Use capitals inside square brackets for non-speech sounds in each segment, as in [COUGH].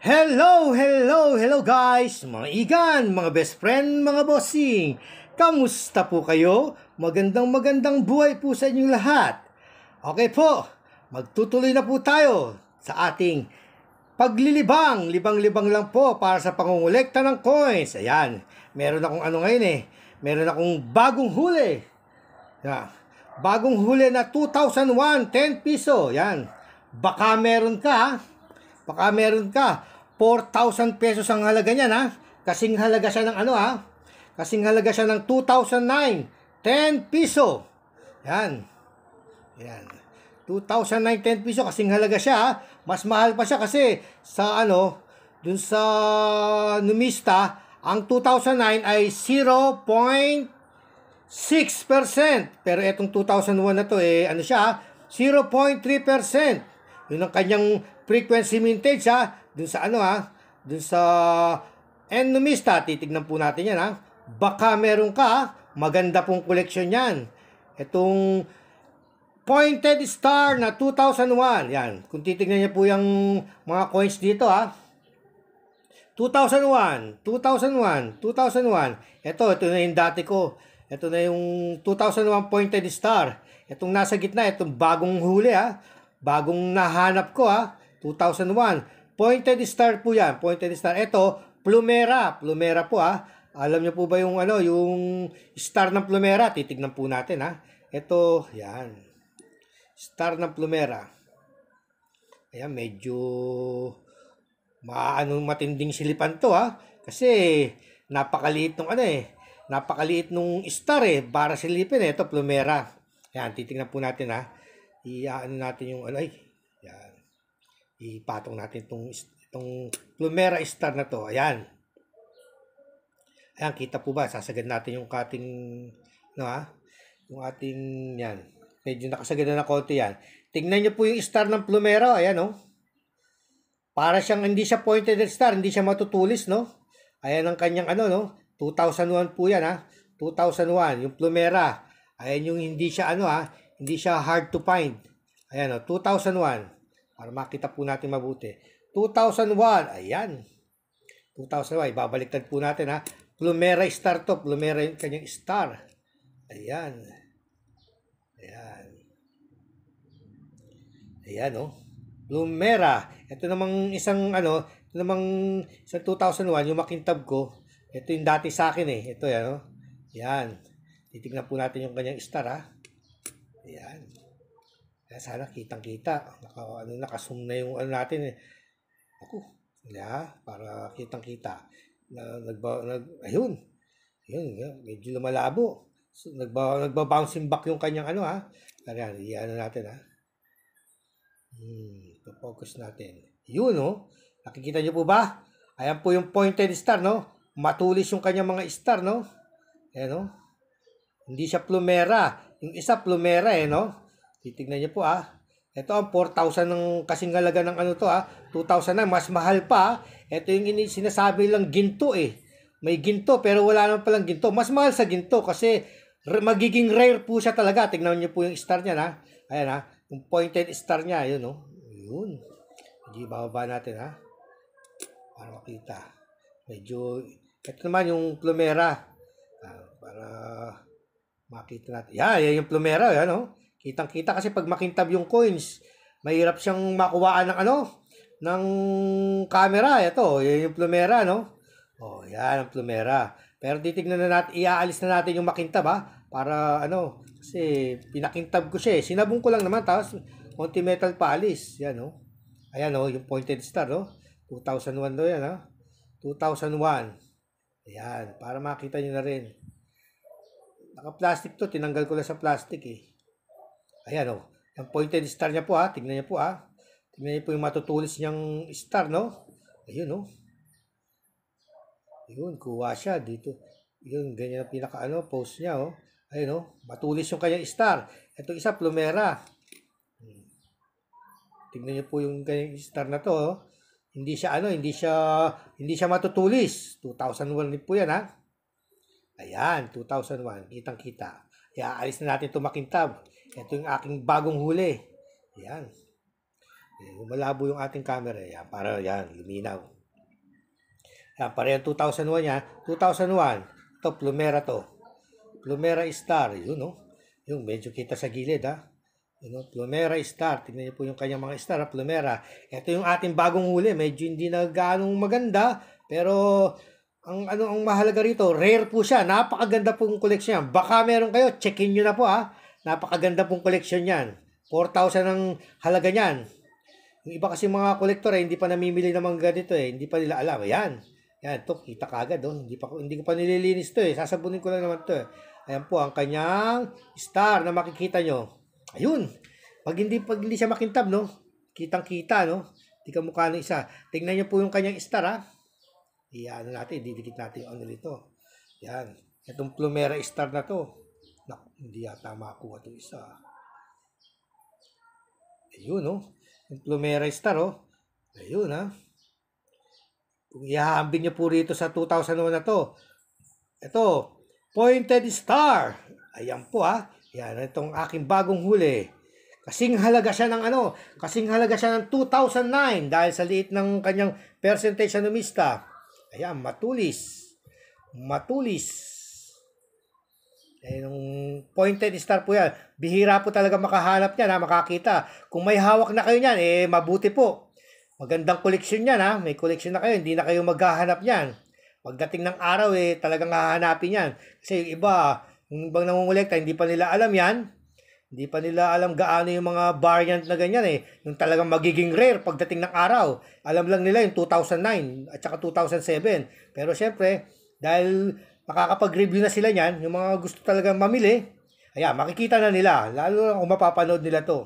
Hello, hello, hello guys! Mga igan, mga best friend, mga bossing! Kamusta po kayo? Magandang magandang buhay po sa inyong lahat! Okay po, magtutuloy na po tayo sa ating paglilibang. Libang-libang lang po para sa pangungulekta ng coins. Ayan, meron akong ano ngayon eh. Meron akong bagong huli. Yeah. Bagong huli na 2001, 10 piso. Yan. Baka meron ka ha Baka meron ka. 4,000 pesos ang halaga niyan ha. Kasing halaga siya ng ano ha. Kasing halaga siya ng 2,009. 10 piso. Yan. Yan. 2,009 10 piso kasing halaga siya ha. Mas mahal pa siya kasi sa ano, dun sa numista, ang 2009 ay 0.6%. Pero itong 2001 na to eh, ano siya, 0.3%. Yun ang kanyang frequency mintage ha. Dun sa ano ha. Dun sa Enomista. Titignan po natin yan ha. Baka meron ka Maganda pong koleksyon yan. Itong Pointed Star na 2001. Yan. Kung titignan niya po yung mga coins dito ha. 2001, 2001, 2001. Ito, ito na yung dati ko. Ito na yung 2001 Pointed Star. Itong nasa gitna, itong bagong huli ha. Bagong nahanap ko ha, 2001. Pointed star po yan, pointed star. Ito, plumera, plumera po ha. Alam niyo po ba yung ano, yung star ng plumera? Titignan po natin ha. Ito, yan. Star ng plumera. Ayan, medyo maano matinding silipan to ha. Kasi napakaliit nung ano eh. Napakaliit nung star eh. Para silipin eh. Ito, plumera. Ayan, titignan po natin ha. Iyaan natin yung alay. Ano, yan. Ipatong natin itong, itong Plumera star na to. Ayan. Ayan, kita po ba? Sasagad natin yung ating, no ha? Ah, yung ating, yan. Medyo nakasagad na ng konti yan. Tingnan nyo po yung star ng Plumera. Ayan, no? Oh. Para siyang, hindi siya pointed star. Hindi siya matutulis, no? Ayan ang kanyang, ano, no? 2001 po yan, ha? Ah. 2001, yung Plumera. Ayan yung hindi siya ano ha, ah, hindi siya hard to find. Ayan o, 2001. Para makita po natin mabuti. 2001, ayan. 2001, babaliktad po natin ha. Plumera star to, plumera yung kanyang star. Ayan. Ayan. Ayan o. Oh. Plumera. Ito namang isang ano, ito namang sa 2001, yung makintab ko. Ito yung dati sa akin eh. Ito yan o. Oh. Yan. Titignan po natin yung kanyang star ha. Ayan. Kaya sana kitang-kita. Naka, ano, nakasum na yung ano natin eh. Ako, yeah, para kitang-kita. Na, nagba, nag, ayun. Ayun, medyo lumalabo. So, nagba, nagbabouncing back yung kanyang ano ha. Ah. Ayan, iyan natin ha. Ah. Hmm, focus natin. Yun no. Oh. Nakikita niyo po ba? Ayan po yung pointed star no. Matulis yung kanyang mga star no. Ayan no. Oh. Hindi siya plumera. Yung isa, plumera eh, no? Titignan niyo po ah. Ito ang 4,000 ng kasing ng ano to ah. 2,000 na, mas mahal pa. Ah. Ito yung sinasabi lang ginto eh. May ginto pero wala naman palang ginto. Mas mahal sa ginto kasi magiging rare po siya talaga. Tignan niyo po yung star niya na. Ah. Ayan ah. Yung pointed star niya. Yun no. Oh. Yun. Hindi bababa natin ha. Ah. Para makita. Medyo. Ito naman yung plumera. Ah, para Makita natin. Yeah, yan yung plumera, yan oh. Kitang-kita kasi pag makintab yung coins, mahirap siyang makuhaan ng ano, ng camera. Ito, yan yung plumera, no? Oh, yan ang plumera. Pero titignan na natin, iaalis na natin yung makintab ha, para ano, kasi pinakintab ko siya eh. Sinabong ko lang naman, tapos konti metal pa alis. Yan oh. Ayan oh, yung pointed star oh. 2001 daw yan ha. 2001. Ayan, para makita nyo na rin. Naka-plastic to. Tinanggal ko lang sa plastic eh. Ayan o. Oh. Yung pointed star niya po ha. Ah. Tingnan niyo po ha. Ah. Tingnan niya po yung matutulis niyang star no. Ayun o. Oh. Ayun. Kuha siya dito. Yun. Ganyan ang pinaka ano. Post niya o. Oh. Ayun o. Oh. Matulis yung kanyang star. Ito isa plumera. Hmm. Tingnan niyo po yung kanyang star na to. Oh. Hindi siya ano. Hindi siya hindi siya matutulis. 2001 po yan ha. Ah. Ayan, 2001. Kitang-kita. Kaya alis na natin itong makintab. Ito yung aking bagong huli. Ayan. Eh, Umalabo yung ating camera. Ayan, para yan, luminaw. Ayan, para yan, 2001 yan. 2001. Ito, plumera to. Plumera star. Yun, no? Yung medyo kita sa gilid, ha? You know, Plumera Star. Tingnan niyo po yung kanyang mga star, Plumera. Ito yung ating bagong huli. Medyo hindi na ganong maganda. Pero ang ano ang mahalaga rito, rare po siya. Napakaganda pong collection niya. Baka meron kayo, check-in niyo na po ha. Napakaganda pong collection niyan. 4,000 ang halaga niyan. Yung iba kasi mga collector eh, hindi pa namimili ng mga ganito eh. Hindi pa nila alam. Ayan. Yan, to kita kagad oh. Hindi pa hindi ko pa nililinis to eh. Sasabunin ko lang naman to. Eh. Ayan po ang kanyang star na makikita nyo. Ayun. Pag hindi pag hindi siya makintab no, kitang-kita no. Tika mukha ng isa. Tingnan niyo po yung kanyang star ha. Iyan natin, didikit natin yung ano nito. Yan. Itong Plumera star na to. Naku, hindi yata makakuha itong isa. Ayun, no? Oh. Yung Plumera star, oh. Ayun, ha? Ah. Kung ihahambing niyo po rito sa 2001 na to, ito, Pointed Star. Ayan po, ha? Ah. Yan, itong aking bagong huli. Kasing halaga siya ng ano, kasing halaga siya ng 2009 dahil sa liit ng kanyang percentage anomista. Ayan, matulis. Matulis. Eh, yung pointed star po yan. Bihira po talaga makahanap niyan, ha, makakita. Kung may hawak na kayo niyan, eh, mabuti po. Magandang koleksyon niyan, ha. May koleksyon na kayo, hindi na kayo maghahanap niyan. Pagdating ng araw, eh, talagang hahanapin niyan. Kasi yung iba, yung ibang nangungulekta, hindi pa nila alam yan hindi pa nila alam gaano yung mga variant na ganyan eh. Yung talagang magiging rare pagdating ng araw. Alam lang nila yung 2009 at saka 2007. Pero syempre, dahil makakapag-review na sila niyan, yung mga gusto talagang mamili, ayan, makikita na nila. Lalo lang kung mapapanood nila to.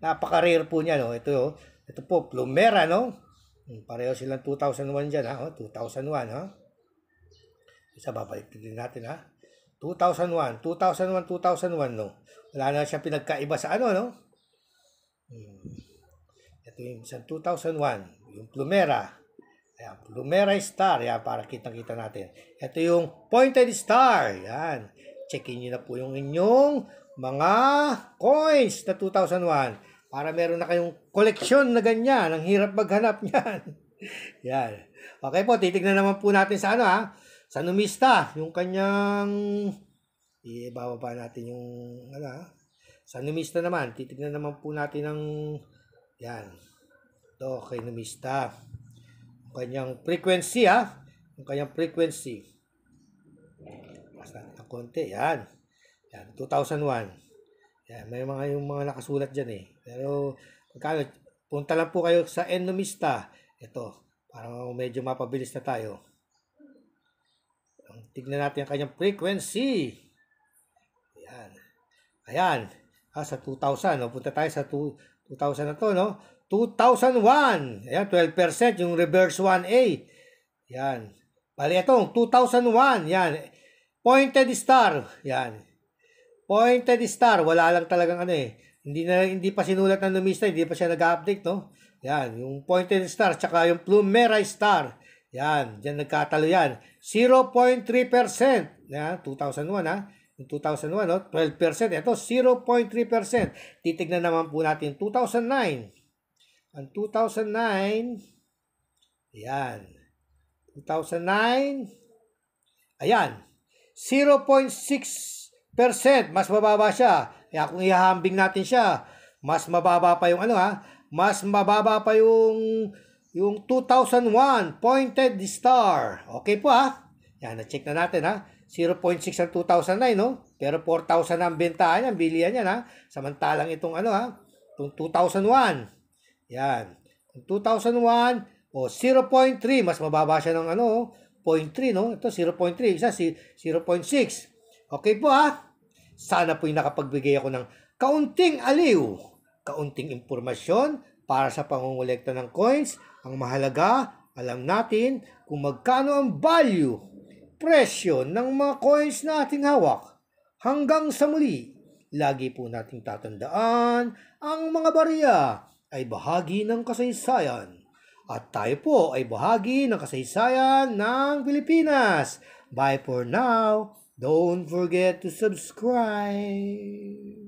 Napaka-rare po niya, no? Ito, oh. ito po, Plumera, no? Hmm, pareho silang 2001 dyan, ha? 2001, ha? Isa, babalik din natin, ha? 2001, 2001, 2001, no? Wala na siyang pinagkaiba sa ano, no? Hmm. Ito yung sa 2001, yung Plumera. Ayan, Plumera Star, yan, para kitang-kita natin. Ito yung Pointed Star, yan. Checkin nyo na po yung inyong mga coins na 2001 para meron na kayong koleksyon na ganyan. Ang hirap maghanap [LAUGHS] niyan. yan. Okay po, titignan naman po natin sa ano ha sa numista yung kanyang ibababa natin yung ano, ah. sa numista naman, titignan naman po natin ng yan. to kay Numista. Yung kanyang frequency ha, ah. yung kanyang frequency. Mas natin ng konti, yan. Yan, 2001. Yan, may mga yung mga nakasulat diyan eh. Pero pagkano punta lang po kayo sa Enumista. Ito, para medyo mapabilis na tayo. Tignan natin ang kanyang frequency. Ayan. Ayan. Ah, sa 2,000. No? Punta tayo sa 2,000 na to, no? 2001. Ayan, 12%. Yung reverse 1A. Ayan. Bali, itong 2001. Ayan. Pointed star. Ayan. Pointed star. Wala lang talagang ano eh. Hindi, na, hindi pa sinulat ng numista. Hindi pa siya nag-update, no? Ayan. Yung pointed star. Tsaka yung plumerized star. Yan, diyan nagkatalo yan. 0.3%. Yan, 2001 ha. Yung 2001, no? 12%. Ito, 0.3%. Titignan naman po natin 2009. Ang 2009, yan. 2009, ayan. 0.6%. Mas mababa siya. Kaya kung ihahambing natin siya, mas mababa pa yung ano ha, mas mababa pa yung yung 2001 pointed star. Okay po ha. Yan, na-check na natin ha. 0.6 ang 2009 no. Pero 4,000 ang bentahan niya, bilihan niya ha. Samantalang itong ano ha, itong 2001. Yan. Yung 2001 o oh, 0.3 mas mababa siya ng ano 0.3 no. Ito 0.3 isa si 0.6. Okay po ha. Sana po yung nakapagbigay ako ng kaunting aliw, kaunting impormasyon, para sa pangungulekta ng coins, ang mahalaga, alam natin kung magkano ang value, presyo ng mga coins na ating hawak. Hanggang sa muli, lagi po nating tatandaan ang mga barya ay bahagi ng kasaysayan. At tayo po ay bahagi ng kasaysayan ng Pilipinas. Bye for now. Don't forget to subscribe.